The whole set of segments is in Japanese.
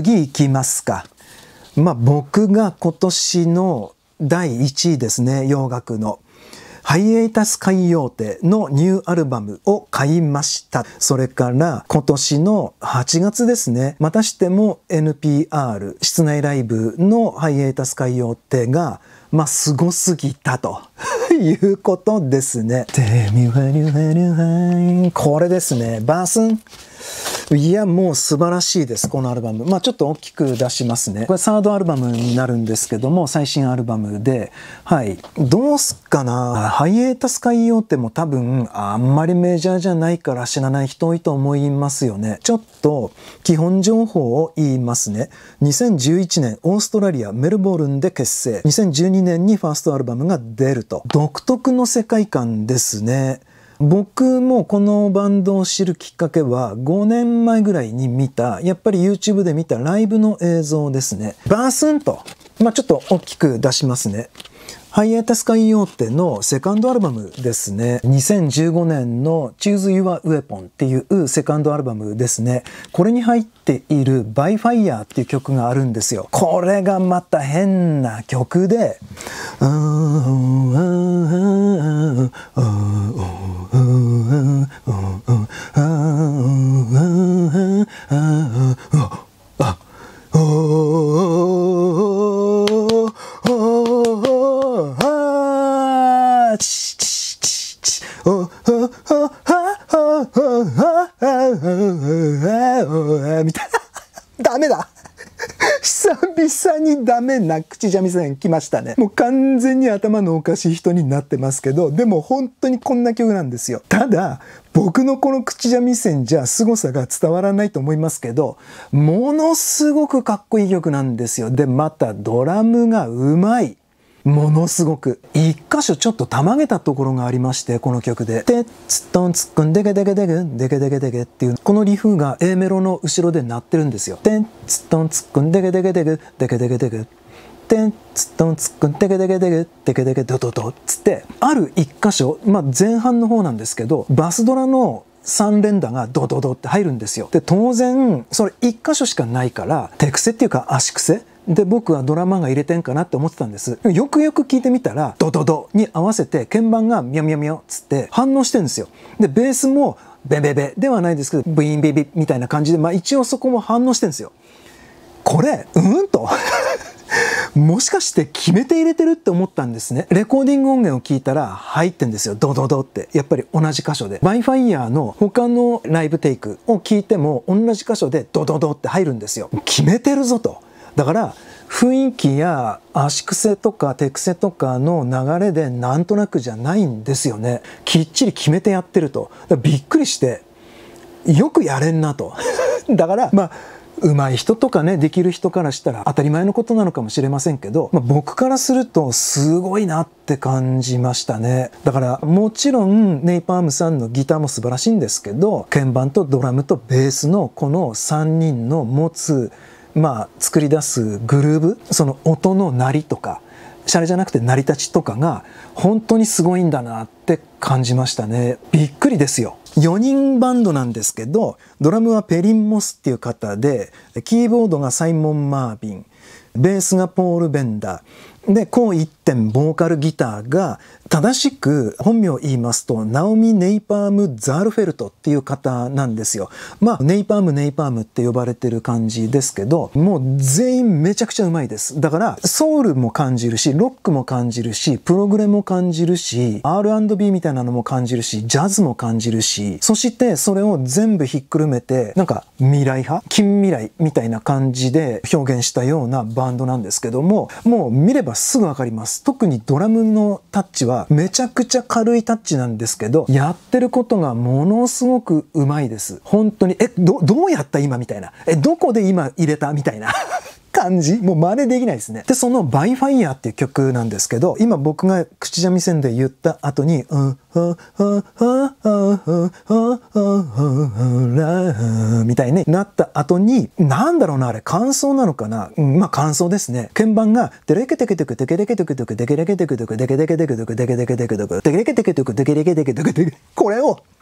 次いきますか。まあ僕が今年の第1位ですね、洋楽の。ハイエータス海洋亭のニューアルバムを買いました。それから今年の8月ですね、またしても NPR 室内ライブのハイエータス海洋亭がまあ、すごすぎたと いうことですね。これですね。バースン。いや、もう素晴らしいです、このアルバム。まあちょっと大きく出しますね。これサードアルバムになるんですけども、最新アルバムで、はい。どうすっかなハイエータス海洋っても多分、あんまりメジャーじゃないから知らない人多いと思いますよね。ちょっと基本情報を言いますね。2011年、オーストラリア、メルボルンで結成。2012年にファーストアルバムが出ると。独特の世界観ですね。僕もこのバンドを知るきっかけは5年前ぐらいに見たやっぱり YouTube で見たライブの映像ですねバースンとまあ、ちょっと大きく出しますねハイエータスカイオーテのセカンドアルバムですね。2015年の Choose Your Weapon っていうセカンドアルバムですね。これに入っている By Fire っていう曲があるんですよ。これがまた変な曲で、ダメな口みせん来ましたね。もう完全に頭のおかしい人になってますけど、でも本当にこんな曲なんですよ。ただ、僕のこの口じみ味んじゃ凄さが伝わらないと思いますけど、ものすごくかっこいい曲なんですよ。で、またドラムがうまい。ものすごく一箇所ちょっとたまげたところがありましてこの曲で「てつっとんつっくんでけでけでけでけでけでけ」っていうこのリフが A メロの後ろで鳴ってるんですよ「てつっとんつっくんでけでけでけでけでけでけ」てんつっとんつっくんでけでけでけでけでけどどどつってある一箇所、まあ、前半の方なんですけどバスドラの三連打がドドドって入るんですよ。で当然それ一箇所しかないから手癖っていうか足癖で、僕はドラマが入れてんかなって思ってたんです。よくよく聞いてみたら、ドドドに合わせて鍵盤がミャミャミャつって反応してるんですよ。で、ベースもベベベではないですけど、ブインビビみたいな感じで、まあ一応そこも反応してるんですよ。これ、うんと もしかして決めて入れてるって思ったんですね。レコーディング音源を聞いたら入ってんですよ。ドドドって。やっぱり同じ箇所で。バイファイヤーの他のライブテイクを聞いても同じ箇所でドドドって入るんですよ。決めてるぞと。だから雰囲気や足癖とか手癖とかの流れでなんとなくじゃないんですよねきっちり決めてやってるとびっくりしてよくやれんなと だからまあ上手い人とかねできる人からしたら当たり前のことなのかもしれませんけど、まあ、僕からするとすごいなって感じましたねだからもちろんネイパームさんのギターも素晴らしいんですけど鍵盤とドラムとベースのこの3人の持つまあ、作り出すグルーブその音の鳴りとかシャレじゃなくて成り立ちとかが本当にすごいんだなって感じましたねびっくりですよ4人バンドなんですけどドラムはペリン・モスっていう方でキーボードがサイモン・マービンベースがポール・ベンダーで、こう一点ボーカルギターが正しく本名を言いますと、ナオミ・ネイパーム・ザールフェルトっていう方なんですよ。まあ、ネイパーム・ネイパームって呼ばれてる感じですけど、もう全員めちゃくちゃうまいです。だから、ソウルも感じるし、ロックも感じるし、プログレも感じるし、R&B みたいなのも感じるし、ジャズも感じるし、そしてそれを全部ひっくるめて、なんか未来派近未来みたいな感じで表現したようなバンドなんですけども、もう見ればすぐわかります。特にドラムのタッチはめちゃくちゃ軽いタッチなんですけど、やってることがものすごくうまいです。本当に、え、ど、どうやった今みたいな。え、どこで今入れたみたいな。感じもう真似できないですね。で、そのバイファイアーっていう曲なんですけど、今僕が口三味線で言った後に、みたいになった後に、なんだろうな、あれ、感想なのかな、うん、まあ感想ですね。鍵盤が、でれけてけてく、でけでけとく、とく、でけでけとくとく、でけでけとく、でけでけとく、でけでけとく、でけでけとく、テケでけテケテケでけテケテケテケテ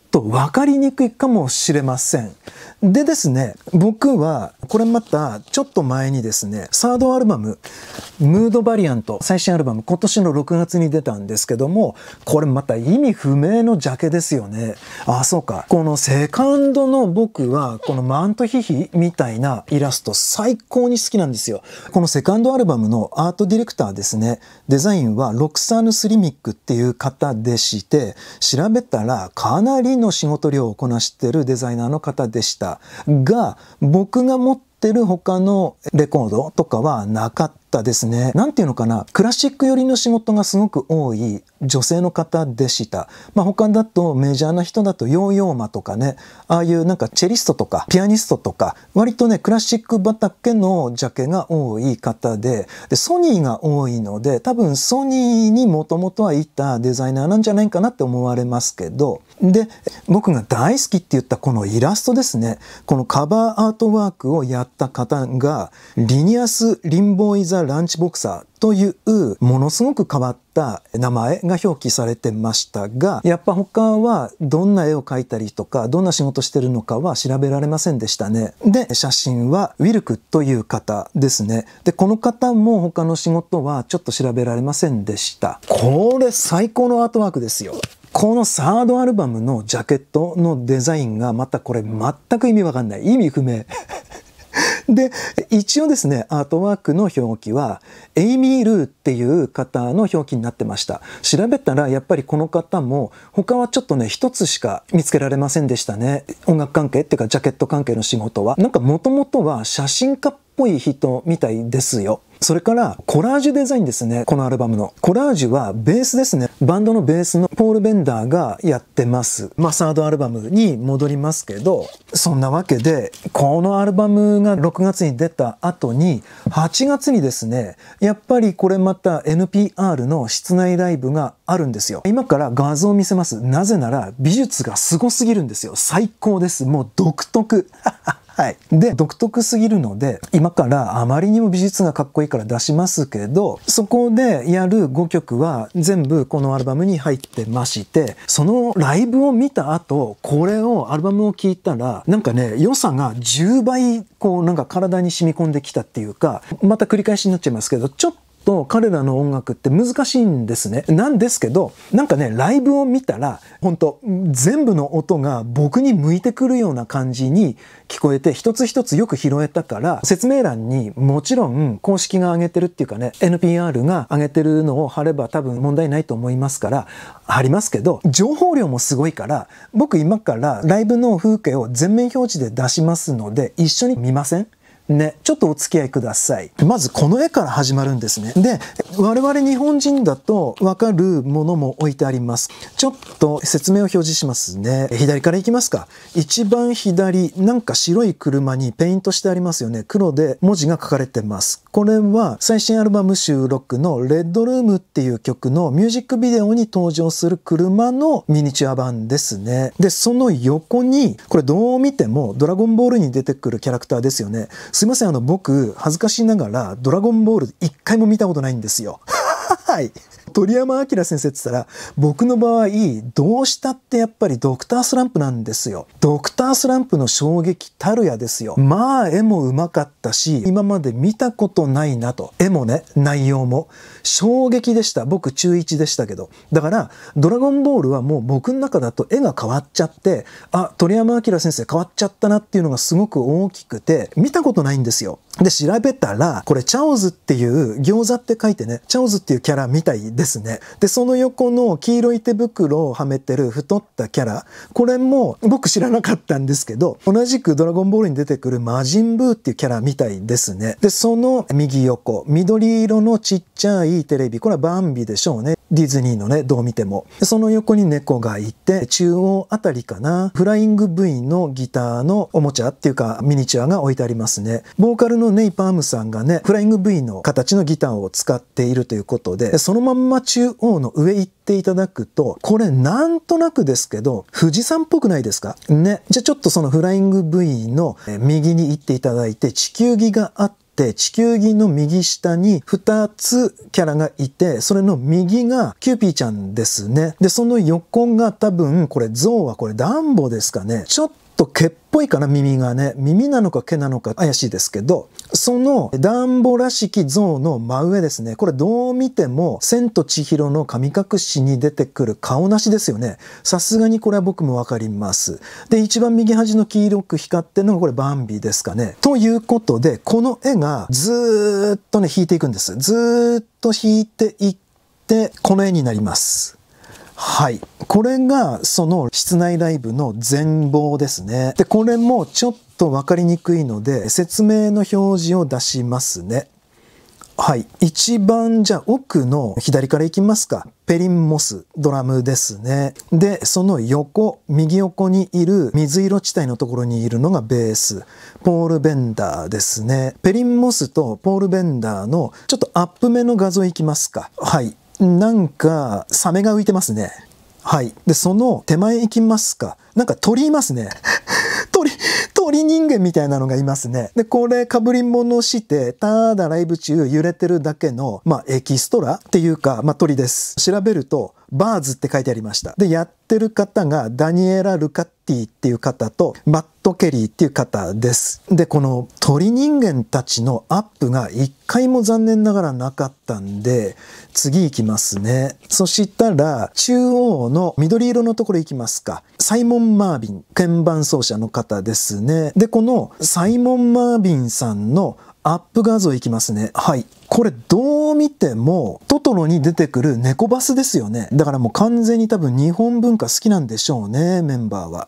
と分かりにくいかもしれません。でですね、僕はこれまたちょっと前にですね、サードアルバム、ムードバリアント、最新アルバム、今年の6月に出たんですけども、これまた意味不明のジャケですよね。ああ、そうか。このセカンドの僕は、このマントヒヒみたいなイラスト最高に好きなんですよ。このセカンドアルバムのアートディレクターですね、デザインはロクサーヌ・スリミックっていう方でして、調べたらかなりの仕事量をこなしているデザイナーの方でしたが僕が持ってる他のレコードとかはなかった。ったですね。なんていうのかな、クラシック寄りの仕事がすごく多い女性の方でした。まあ他だとメジャーな人だとヨーヨーマとかね、ああいうなんかチェリストとかピアニストとか、割とね、クラシック畑のジャケが多い方で、でソニーが多いので、多分ソニーにもともとはいたデザイナーなんじゃないかなって思われますけど、で、僕が大好きって言ったこのイラストですね、このカバーアートワークをやった方が、リニアス・リンボーイザランチボクサーというものすごく変わった名前が表記されてましたが、やっぱ他はどんな絵を描いたりとか、どんな仕事してるのかは調べられませんでしたね。で、写真はウィルクという方ですね。で、この方も他の仕事はちょっと調べられませんでした。これ最高のアートワークですよ。このサードアルバムのジャケットのデザインがまたこれ全く意味わかんない。意味不明。で、一応ですね、アートワークの表記は、エイミー・ルーっていう方の表記になってました。調べたら、やっぱりこの方も、他はちょっとね、一つしか見つけられませんでしたね。音楽関係っていうか、ジャケット関係の仕事は。なんかもともとは写真家っこい人みたいですよ。それから、コラージュデザインですね。このアルバムの。コラージュはベースですね。バンドのベースのポール・ベンダーがやってます。まあ、サードアルバムに戻りますけど、そんなわけで、このアルバムが6月に出た後に、8月にですね、やっぱりこれまた NPR の室内ライブがあるんですよ。今から画像を見せます。なぜなら、美術がすごすぎるんですよ。最高です。もう独特。はい。で、独特すぎるので、今からあまりにも美術がかっこいいから出しますけど、そこでやる5曲は全部このアルバムに入ってまして、そのライブを見た後、これを、アルバムを聴いたら、なんかね、良さが10倍、こう、なんか体に染み込んできたっていうか、また繰り返しになっちゃいますけど、ちょっとと彼らの音楽って難しいんですね。なんですけど、なんかね、ライブを見たら、本当全部の音が僕に向いてくるような感じに聞こえて、一つ一つよく拾えたから、説明欄にもちろん公式が上げてるっていうかね、NPR が上げてるのを貼れば多分問題ないと思いますから、貼りますけど、情報量もすごいから、僕今からライブの風景を全面表示で出しますので、一緒に見ませんね、ちょっとお付き合いください。まずこの絵から始まるんですね。で、我々日本人だとわかるものも置いてあります。ちょっと説明を表示しますね。左から行きますか。一番左、なんか白い車にペイントしてありますよね。黒で文字が書かれてます。これは最新アルバム収録のレッドルームっていう曲のミュージックビデオに登場する車のミニチュア版ですね。で、その横に、これどう見てもドラゴンボールに出てくるキャラクターですよね。すいません、あの、僕、恥ずかしながら、ドラゴンボール一回も見たことないんですよ。はい。鳥山明先生って言ったら、僕の場合、どうしたってやっぱりドクタースランプなんですよ。ドクタースランプの衝撃たるやですよ。まあ、絵もうまかったし、今まで見たことないなと。絵もね、内容も。衝撃でした。僕中1でしたけど。だから、ドラゴンボールはもう僕の中だと絵が変わっちゃって、あ、鳥山明先生変わっちゃったなっていうのがすごく大きくて、見たことないんですよ。で、調べたら、これ、チャオズっていう、餃子って書いてね、チャオズっていうキャラみたいで、ですね。で、その横の黄色い手袋をはめてる太ったキャラ、これも僕知らなかったんですけど、同じくドラゴンボールに出てくる魔人ブーっていうキャラみたいですね。で、その右横、緑色のちっちゃいテレビ、これはバンビでしょうね。ディズニーのね、どう見ても。その横に猫がいて、中央あたりかな、フライング V のギターのおもちゃっていうか、ミニチュアが置いてありますね。ボーカルのネイパームさんがね、フライング V の形のギターを使っているということで、そのまんま中央の上行っていただくと、これなんとなくですけど、富士山っぽくないですかね。じゃあちょっとそのフライング V の右に行っていただいて、地球儀があって、って地球儀の右下に2つキャラがいて、それの右がキューピーちゃんですね。で、その横が多分、これゾウはこれダンボですかね。ちょっと毛っぽいかな耳がね耳なのか毛なのか怪しいですけどその暖房らしき像の真上ですねこれどう見ても「千と千尋の神隠し」に出てくる顔なしですよねさすがにこれは僕も分かりますで一番右端の黄色く光ってるのがこれバンビですかねということでこの絵がずっとね引いていくんですずっと引いていってこの絵になりますはい。これがその室内ライブの全貌ですね。で、これもちょっとわかりにくいので、説明の表示を出しますね。はい。一番じゃ奥の左から行きますか。ペリンモス、ドラムですね。で、その横、右横にいる水色地帯のところにいるのがベース、ポール・ベンダーですね。ペリンモスとポール・ベンダーのちょっとアップ目の画像いきますか。はい。なんか、サメが浮いてますね。はい。で、その手前行きますか。なんか鳥いますね。鳥、り人間みたいなのがいますね。で、これ被り物して、ただライブ中揺れてるだけの、まあ、エキストラっていうか、まあ、鳥です。調べると、バーズって書いてありました。で、やってる方がダニエラ・ルカッティっていう方とマット・ケリーっていう方です。で、この鳥人間たちのアップが一回も残念ながらなかったんで、次行きますね。そしたら、中央の緑色のところ行きますか。サイモン・マービン、鍵盤奏者の方ですね。で、このサイモン・マービンさんのアップ画像いきますね。はい。これどう見てもトトロに出てくる猫バスですよね。だからもう完全に多分日本文化好きなんでしょうね、メンバーは。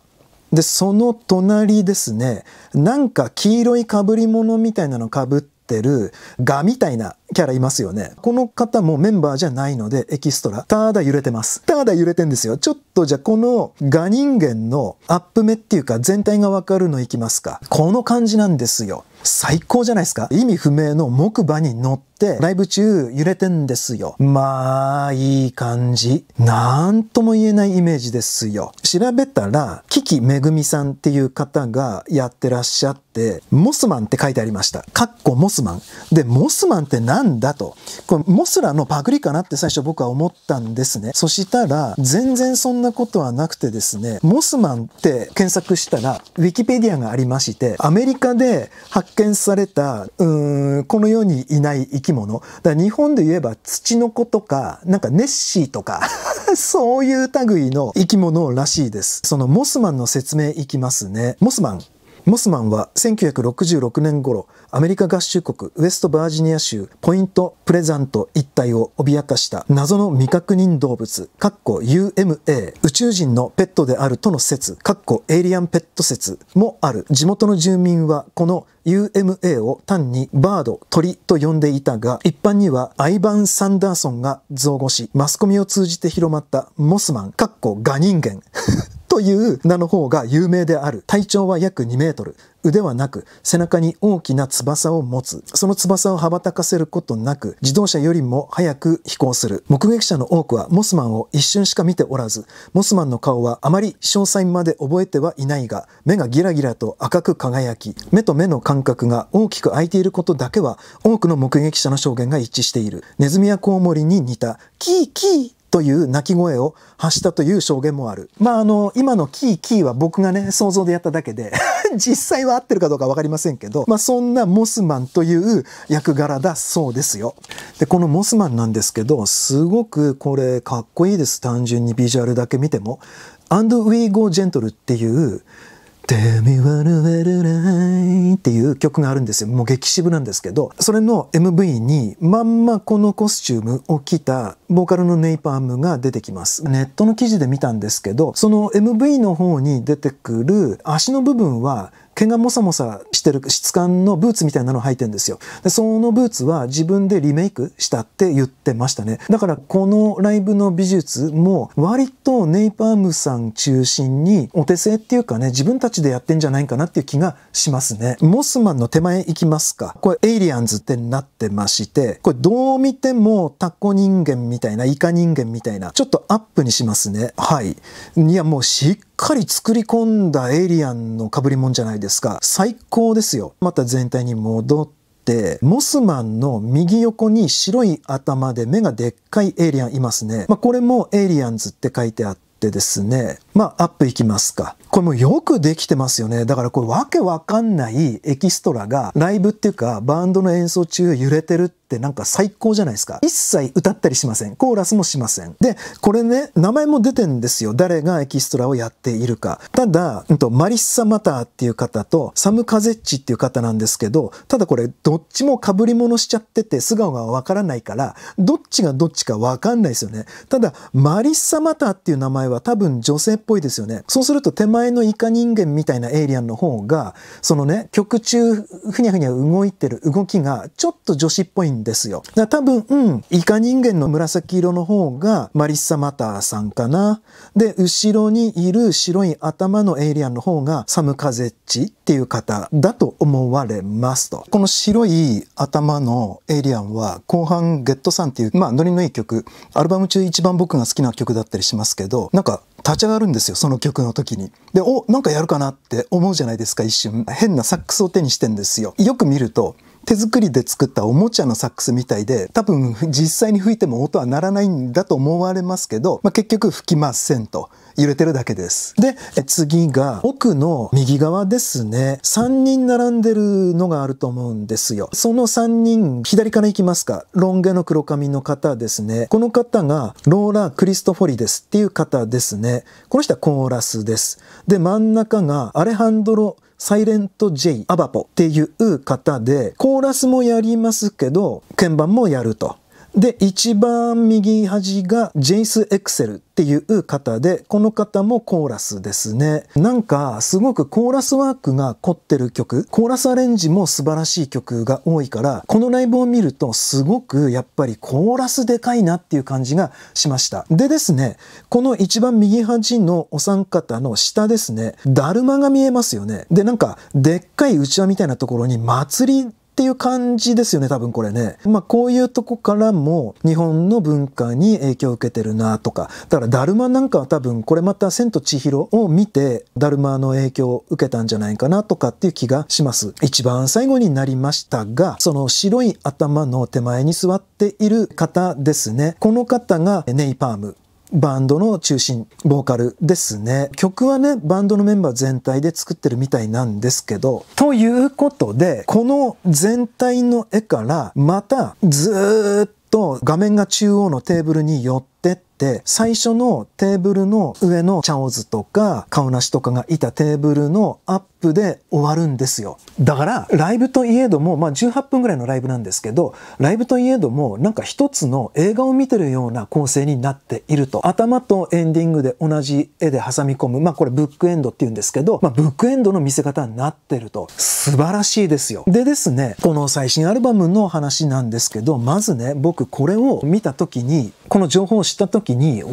で、その隣ですね、なんか黄色い被り物みたいなの被ってるガみたいなキャラいますよね。この方もメンバーじゃないのでエキストラ。ただ揺れてます。ただ揺れてんですよ。ちょっとじゃあこのガ人間のアップ目っていうか全体がわかるのいきますか。この感じなんですよ。最高じゃないですか意味不明の木馬に乗ってライブ中揺れてんですよ。まあ、いい感じ。なんとも言えないイメージですよ。調べたら、キキめぐみさんっていう方がやってらっしゃって、モスマンって書いてありました。カッコモスマン。で、モスマンって何んだと。これモスラのパクリかなって最初僕は思ったんですね。そしたら、全然そんなことはなくてですね、モスマンって検索したら、ウィキペディアがありまして、アメリカで発見された、うん、この世にいない生き物。だ日本で言えば、ツチノコとか、なんかネッシーとか そういう類の生き物らしいです。そのモスマンの説明いきますね。モスマンモスマンは1966年頃、アメリカ合衆国ウェストバージニア州ポイントプレザント一帯を脅かした謎の未確認動物、カッコ UMA、宇宙人のペットであるとの説、カッコエイリアンペット説もある。地元の住民はこの UMA を単にバード、鳥と呼んでいたが、一般にはアイバン・サンダーソンが造語し、マスコミを通じて広まったモスマン、カッコガ人間。という名の方が有名である。体長は約2メートル。腕はなく、背中に大きな翼を持つ。その翼を羽ばたかせることなく、自動車よりも早く飛行する。目撃者の多くはモスマンを一瞬しか見ておらず、モスマンの顔はあまり詳細まで覚えてはいないが、目がギラギラと赤く輝き、目と目の間隔が大きく開いていることだけは、多くの目撃者の証言が一致している。ネズミやコウモリに似た、キーキーという鳴き声を発したという証言もある。まあ、あの、今のキーキーは僕がね、想像でやっただけで 実際は合ってるかどうかわかりませんけど、まあ、そんなモスマンという役柄だそうですよ。で、このモスマンなんですけど、すごくこれかっこいいです。単純にビジュアルだけ見ても。アンド・ウィ g ゴー・ジェントルっていう、てみはぬえるないっていう曲があるんですよ。もう激渋なんですけど、それの MV にまんまこのコスチュームを着たボーカルのネイパームが出てきます。ネットの記事で見たんですけど、その MV の方に出てくる足の部分は毛がもさもさしてる質感のブーツみたいなのを履いてんですよ。で、そのブーツは自分でリメイクしたって言ってましたね。だからこのライブの美術も割とネイパームさん中心にお手製っていうかね、自分たちでやってんじゃないかなっていう気がしますね。モスマンの手前行きますか。これエイリアンズってなってまして、これどう見てもタコ人間みたいな、イカ人間みたいな、ちょっとアップにしますね。はい。いやもうしっかり作り込んだエイリアンの被り物じゃないですか。最高ですよ。また全体に戻って、モスマンの右横に白い頭で目がでっかいエイリアンいますね。まあ、これもエイリアンズって書いてあってですね、まあ、アップいきますか。これもよくできてますよね。だからこれわけわかんないエキストラがライブっていうかバンドの演奏中揺れてるってなんか最高じゃないですか。一切歌ったりしません。コーラスもしません。で、これね、名前も出てんですよ。誰がエキストラをやっているか。ただ、うんと、マリッサ・マターっていう方とサム・カゼッチっていう方なんですけど、ただこれどっちも被り物しちゃってて素顔がわからないから、どっちがどっちかわかんないですよね。ただ、マリッサ・マターっていう名前は多分女性ぽいですよね。そうすると手前のイカ人間みたいなエイリアンの方が、そのね、曲中、ふにゃふにゃ動いてる動きがちょっと女子っぽいんですよ。だ多分、うん、イカ人間の紫色の方がマリッサ・マターさんかな。で、後ろにいる白い頭のエイリアンの方がサム・カゼッチっていう方だと思われますと。この白い頭のエイリアンは後半ゲットさんっていう、まあノリのいい曲、アルバム中一番僕が好きな曲だったりしますけど、なんか立ち上がるんですよその曲の時に。でおなんかやるかなって思うじゃないですか一瞬変なサックスを手にしてんですよ。よく見ると手作りで作ったおもちゃのサックスみたいで、多分実際に吹いても音は鳴らないんだと思われますけど、まあ、結局吹きませんと。揺れてるだけです。で、次が奥の右側ですね。3人並んでるのがあると思うんですよ。その3人、左から行きますか。ロン毛の黒髪の方ですね。この方がローラ・クリストフォリですっていう方ですね。この人はコーラスです。で、真ん中がアレハンドロ・サイレントイ・アバポっていう方で、コーラスもやりますけど、鍵盤もやると。で、一番右端がジェイス・エクセルっていう方で、この方もコーラスですね。なんか、すごくコーラスワークが凝ってる曲、コーラスアレンジも素晴らしい曲が多いから、このライブを見るとすごくやっぱりコーラスでかいなっていう感じがしました。でですね、この一番右端のお三方の下ですね、だるまが見えますよね。で、なんか、でっかい器みたいなところに祭りっていう感じですよね、多分これね。まあこういうとこからも日本の文化に影響を受けてるなとか。だからだるまなんかは多分これまた千と千尋を見てだるまの影響を受けたんじゃないかなとかっていう気がします。一番最後になりましたが、その白い頭の手前に座っている方ですね。この方がネイパームバンドの中心、ボーカルですね。曲はね、バンドのメンバー全体で作ってるみたいなんですけど、ということで、この全体の絵からまたずーっと画面が中央のテーブルに寄ってって、最初のテーブルの上のチャオズとか顔なしとかがいたテーブルのアップで終わるんですよ。だから、ライブといえども、まあ18分ぐらいのライブなんですけど、ライブといえども、なんか一つの映画を見てるような構成になっていると。頭とエンディングで同じ絵で挟み込む。まあこれブックエンドって言うんですけど、まあブックエンドの見せ方になってると。素晴らしいですよ。でですね、この最新アルバムの話なんですけど、まずね、僕これを見た時に、この情報を知った時に、お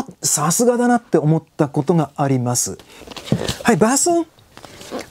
おさすがだなって思ったことがあります。はい、バースン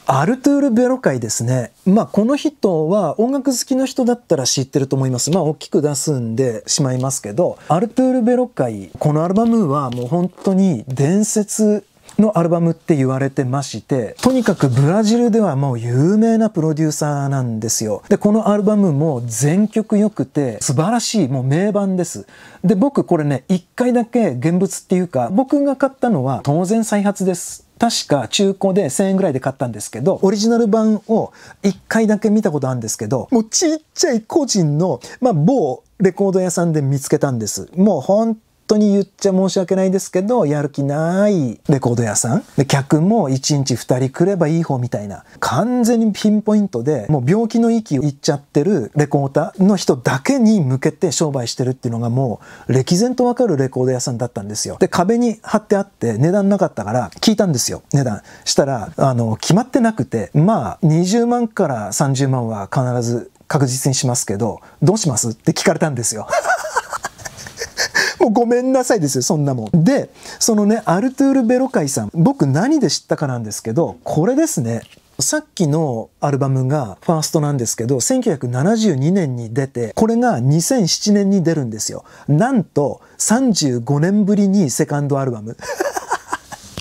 アルトゥール・ベロ会ですね。まあ、この人は音楽好きの人だったら知ってると思います。まあ、大きく出すんでしまいますけど、アルトゥール・ベロ会、このアルバムはもう本当に伝説のアルバムって言われてまして、とにかくブラジルではもう有名なプロデューサーなんですよ。で、このアルバムも全曲良くて素晴らしいもう名盤です。で、僕これね、一回だけ現物っていうか、僕が買ったのは当然再発です。確か中古で1000円ぐらいで買ったんですけど、オリジナル版を1回だけ見たことあるんですけど、もうちっちゃい個人の、まあ、某レコード屋さんで見つけたんです。もう本当に言っちゃ申し訳ないですけど、やる気ないレコード屋さん。で、客も1日2人来ればいい方みたいな。完全にピンポイントで、もう病気の域をいっちゃってるレコーダーの人だけに向けて商売してるっていうのがもう、歴然とわかるレコード屋さんだったんですよ。で、壁に貼ってあって値段なかったから聞いたんですよ、値段。したら、あの、決まってなくて、まあ、20万から30万は必ず確実にしますけど、どうしますって聞かれたんですよ。もうごめんなさいですよ、そんなもん。で、そのね、アルトゥール・ベロカイさん、僕何で知ったかなんですけど、これですね。さっきのアルバムがファーストなんですけど、1972年に出て、これが2007年に出るんですよ。なんと、35年ぶりにセカンドアルバム。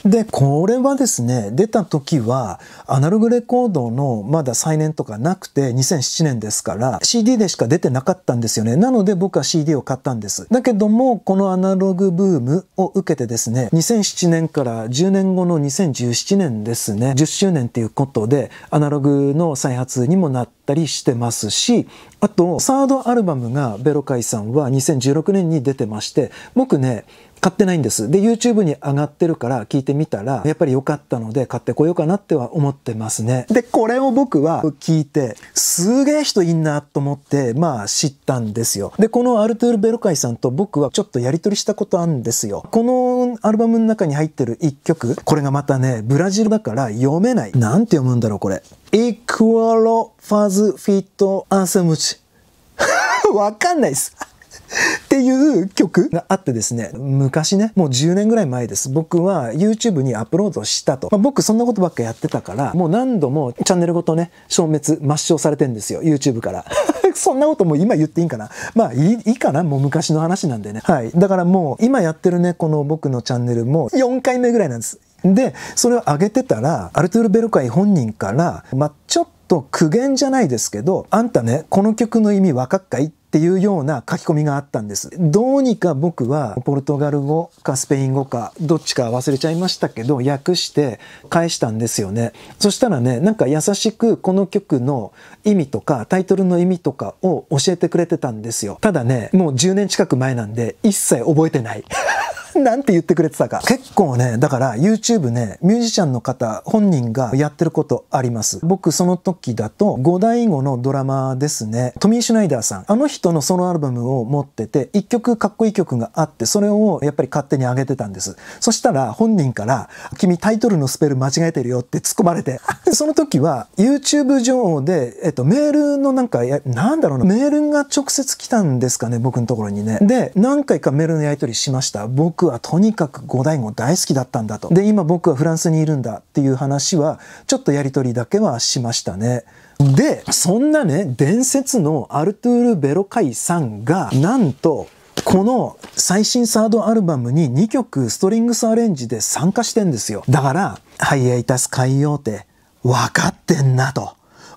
で、これはですね、出た時は、アナログレコードのまだ再燃とかなくて、2007年ですから、CD でしか出てなかったんですよね。なので僕は CD を買ったんです。だけども、このアナログブームを受けてですね、2007年から10年後の2017年ですね、10周年ということで、アナログの再発にもなったりしてますし、あと、サードアルバムがベロカイさんは2016年に出てまして、僕ね、買ってないんです。で、YouTube に上がってるから聞いてみたら、やっぱり良かったので買ってこようかなっては思ってますね。で、これを僕は聞いて、すげえ人いいなと思って、まあ知ったんですよ。で、このアルトゥール・ベロカイさんと僕はちょっとやりとりしたことあるんですよ。このアルバムの中に入ってる一曲、これがまたね、ブラジルだから読めない。なんて読むんだろう、これ。イクワロファズフィットアンセムチ。わかんないです。っていう曲があってですね、昔ね、もう10年ぐらい前です。僕は YouTube にアップロードしたと。まあ、僕そんなことばっかやってたから、もう何度もチャンネルごとね、消滅、抹消されてんですよ。YouTube から。そんなことも今言っていいんかなまあいいいいかなもう昔の話なんでね。はい。だからもう今やってるね、この僕のチャンネルも4回目ぐらいなんです。で、それを上げてたら、アルトゥール・ベルカイ本人から、まあ、ちょっと苦言じゃないですけど、あんたね、この曲の意味わかっかいっていうような書き込みがあったんです。どうにか僕はポルトガル語かスペイン語かどっちか忘れちゃいましたけど訳して返したんですよね。そしたらね、なんか優しくこの曲の意味とかタイトルの意味とかを教えてくれてたんですよ。ただね、もう10年近く前なんで一切覚えてない。なんて言ってくれてたか。結構ね、だから YouTube ね、ミュージシャンの方本人がやってることあります。僕その時だと、五代後のドラマですね、トミー・シュナイダーさん。あの人のソロアルバムを持ってて、一曲かっこいい曲があって、それをやっぱり勝手に上げてたんです。そしたら本人から、君タイトルのスペル間違えてるよって突っ込まれて、その時は YouTube 上で、えっと、メールのなんか、なんだろうな、メールが直接来たんですかね、僕のところにね。で、何回かメールのやり取りしました。僕僕はとにかく後醍醐大好きだったんだと。で、今僕はフランスにいるんだっていう話は、ちょっとやりとりだけはしましたね。で、そんなね、伝説のアルトゥール・ベロカイさんが、なんと、この最新サードアルバムに2曲ストリングスアレンジで参加してんですよ。だから、ハイエイタス海洋って分かってんなと。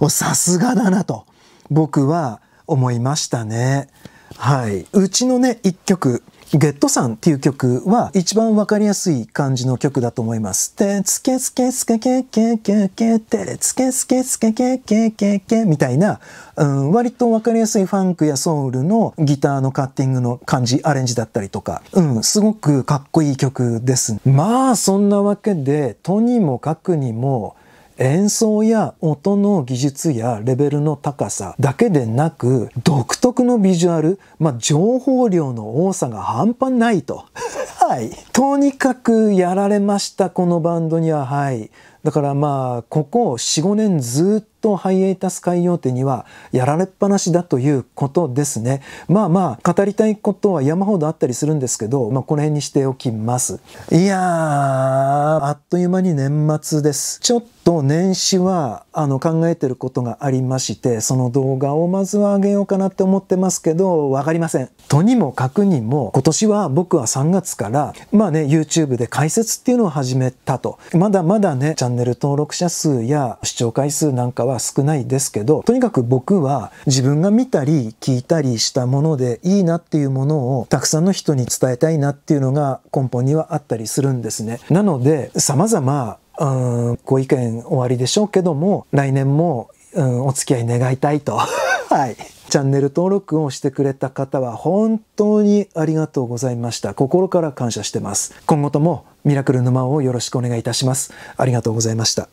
さすがだなと。僕は思いましたね。はい。うちのね、1曲、ゲットさんっていう曲は一番わかりやすい感じの曲だと思います。で、つけつけつけけけけけてつけつけつけけけけけみたいな、うん、割とわかりやすいファンクやソウルのギターのカッティングの感じ、アレンジだったりとか、うん、すごくかっこいい曲です。まあ、そんなわけで、とにもかくにも、演奏や音の技術やレベルの高さだけでなく独特のビジュアル、まあ、情報量の多さが半端ないと。はい。とにかくやられました、このバンドには。はい。だからまあ、ここ4、5年ずっとハイエータス海洋展にはやられっぱなしだということですね。まあまあ、語りたいことは山ほどあったりするんですけど、まあこの辺にしておきます。いやー、あっという間に年末です。ちょっと年始は、あの、考えてることがありまして、その動画をまずは上げようかなって思ってますけど、わかりません。とにもかくにも、今年は僕は3月から、まあね、YouTube で解説っていうのを始めたと。まだまだね、チャンンネル登録者数や視聴回数なんかは少ないですけど、とにかく僕は自分が見たり聞いたりしたものでいいなっていうものをたくさんの人に伝えたいなっていうのが根本にはあったりするんですね。なので、様々うんご意見おありでしょうけども、来年も、うん、お付き合い願いたいと。はい。チャンネル登録をしてくれた方は本当にありがとうございました。心から感謝してます。今後ともミラクル沼をよろしくお願いいたします。ありがとうございました。